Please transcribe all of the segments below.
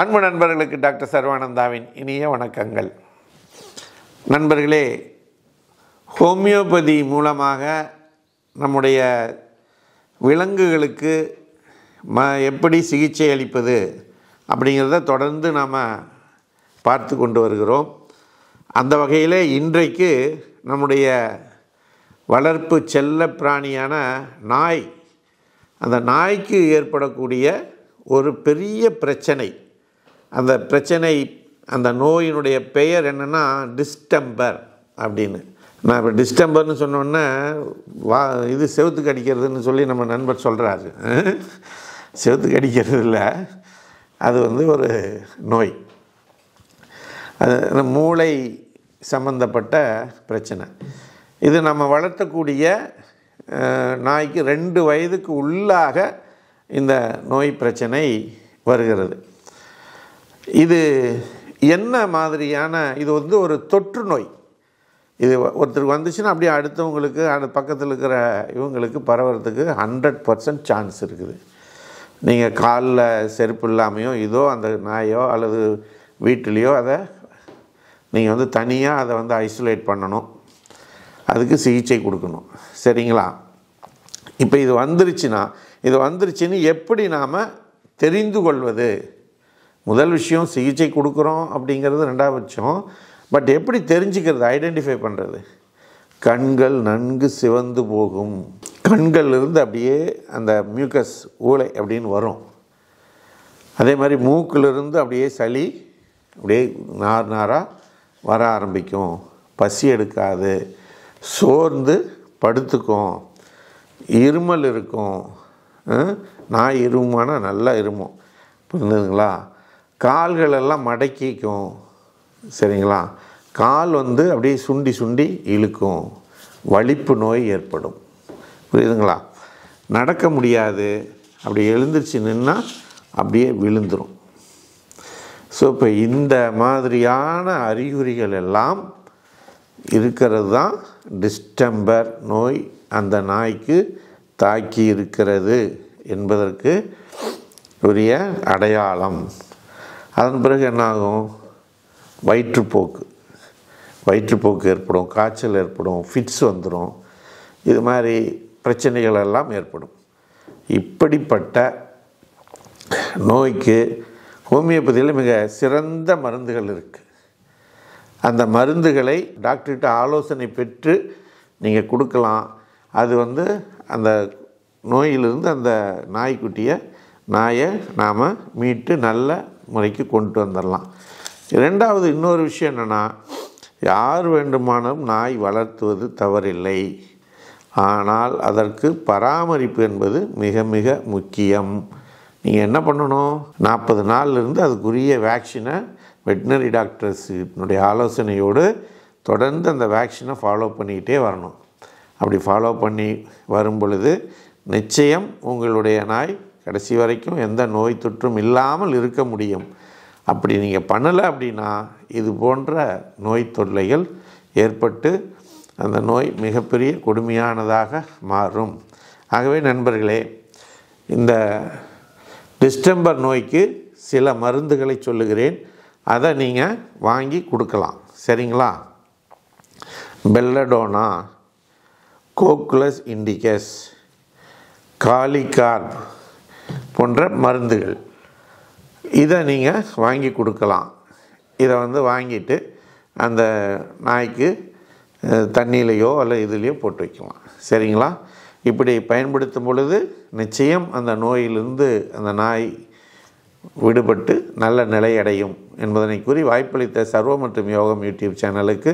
அன்பு நண்பர்களுக்கு டாக்டர் சர்வானந்தாவின் இனிய வணக்கங்கள் நண்பர்களே ஹோமியோபதி மூலமாக நம்முடைய விலங்குகளுக்கு ம எப்படி சிகிச்சை அளிப்பது அப்படிங்கிறத தொடர்ந்து நாம் பார்த்து கொண்டு வருகிறோம் அந்த வகையில் இன்றைக்கு நம்முடைய வளர்ப்பு செல்ல பிராணியான நாய் அந்த நாய்க்கு ஏற்படக்கூடிய ஒரு பெரிய பிரச்சனை அந்த பிரச்சனை அந்த நோயினுடைய பெயர் என்னென்னா டிஸ்டம்பர் அப்படின்னு நான் இப்போ டிஸ்டம்பர்னு சொன்னோன்னே வா இது செவத்து கடிக்கிறதுன்னு சொல்லி நம்ம நண்பர் சொல்கிறாரு செவத்து கடிக்கிறது இல்லை அது வந்து ஒரு நோய் அது மூளை சம்மந்தப்பட்ட பிரச்சனை இது நம்ம வளர்த்தக்கூடிய நாய்க்கு ரெண்டு வயதுக்கு உள்ளாக இந்த நோய் பிரச்சனை வருகிறது இது என்ன மாதிரியான இது வந்து ஒரு தொற்று நோய் இது ஒருத்தருக்கு வந்துச்சுன்னா அப்படியே அடுத்தவங்களுக்கு அது பக்கத்தில் இருக்கிற இவங்களுக்கு பரவுறதுக்கு ஹண்ட்ரட் பர்சன்ட் சான்ஸ் இருக்குது நீங்கள் காலில் செருப்பு இல்லாமையோ இதோ அந்த நாயோ அல்லது வீட்டிலையோ அதை நீங்கள் வந்து தனியாக அதை வந்து ஐசோலேட் பண்ணணும் அதுக்கு சிகிச்சை கொடுக்கணும் சரிங்களா இப்போ இது வந்துருச்சுன்னா இது வந்துருச்சுன்னு எப்படி நாம் தெரிந்து கொள்வது முதல் விஷயம் சிகிச்சை கொடுக்குறோம் அப்படிங்கிறது ரெண்டாவது பட்சம் பட் எப்படி தெரிஞ்சுக்கிறது ஐடென்டிஃபை பண்ணுறது கண்கள் நன்கு சிவந்து போகும் கண்கள் இருந்து அப்படியே அந்த மியூக்கஸ் ஊளை அப்படின்னு வரும் அதே மாதிரி மூக்கிலிருந்து அப்படியே சளி அப்படியே நார் நாராக வர ஆரம்பிக்கும் பசி எடுக்காது சோர்ந்து படுத்துக்கும் இருமல் இருக்கும் நான் இருமானால் நல்லா இருமும் புரிஞ்சுதுங்களா கால்களெல்லாம் மடக்கிக்கும் சரிங்களா கால் வந்து அப்படியே சுண்டி சுண்டி இழுக்கும் வலிப்பு நோய் ஏற்படும் புரியுதுங்களா நடக்க முடியாது அப்படி எழுந்துருச்சு நின்னால் அப்படியே விழுந்துடும் ஸோ இப்போ இந்த மாதிரியான அறிகுறிகள் எல்லாம் இருக்கிறது தான் டிஸ்டம்பர் நோய் அந்த நாய்க்கு தாக்கி இருக்கிறது என்பதற்கு உரிய அடையாளம் அதன் பிறகு என்ன ஆகும் வயிற்றுப்போக்கு வயிற்றுப்போக்கு ஏற்படும் காய்ச்சல் ஏற்படும் ஃபிட்ஸ் வந்துடும் இது மாதிரி பிரச்சனைகள் எல்லாம் ஏற்படும் இப்படிப்பட்ட நோய்க்கு ஹோமியோபதியில் மிக சிறந்த மருந்துகள் இருக்குது அந்த மருந்துகளை டாக்டர்கிட்ட ஆலோசனை பெற்று நீங்கள் கொடுக்கலாம் அது வந்து அந்த நோயிலிருந்து அந்த நாய்க்குட்டியை நாயை நாம் மீட்டு நல்ல முறைக்கு கொண்டு வந்துடலாம் ரெண்டாவது இன்னொரு விஷயம் என்னென்னா யார் வேண்டுமானாலும் நாய் வளர்த்துவது தவறில்லை ஆனால் அதற்கு பராமரிப்பு என்பது மிக மிக முக்கியம் நீங்கள் என்ன பண்ணணும் நாற்பது நாள்லேருந்து அதுக்குரிய வேக்சினை வெட்டினரி டாக்டர்ஸினுடைய ஆலோசனையோடு தொடர்ந்து அந்த வேக்சினை ஃபாலோ பண்ணிக்கிட்டே வரணும் அப்படி ஃபாலோ பண்ணி வரும் பொழுது நிச்சயம் உங்களுடைய நாய் கடைசி வரைக்கும் எந்த நோய் தொற்றும் இல்லாமல் இருக்க முடியும் அப்படி நீங்கள் பண்ணலை அப்படின்னா இது போன்ற நோய் தொல்லைகள் ஏற்பட்டு அந்த நோய் மிகப்பெரிய கொடுமையானதாக மாறும் ஆகவே நண்பர்களே இந்த டிஸ்டம்பர் நோய்க்கு சில மருந்துகளை சொல்லுகிறேன் அதை நீங்கள் வாங்கி கொடுக்கலாம் சரிங்களா பெல்லடோனா கோக்குலஸ் இண்டிகஸ் காலிகார்ப் போன்ற மருந்துகள் இதை நீங்கள் வாங்கி கொடுக்கலாம் இதை வந்து வாங்கிட்டு அந்த நாய்க்கு தண்ணியிலையோ அல்ல இதுலேயோ போட்டு வைக்கலாம் சரிங்களா இப்படி பயன்படுத்தும் பொழுது நிச்சயம் அந்த நோயிலிருந்து அந்த நாய் விடுபட்டு நல்ல நிலை அடையும் என்பதனை கூறி வாய்ப்பளித்த சர்வம் மற்றும் யோகம் யூடியூப் சேனலுக்கு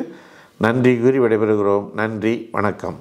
நன்றி கூறி விடைபெறுகிறோம் நன்றி வணக்கம்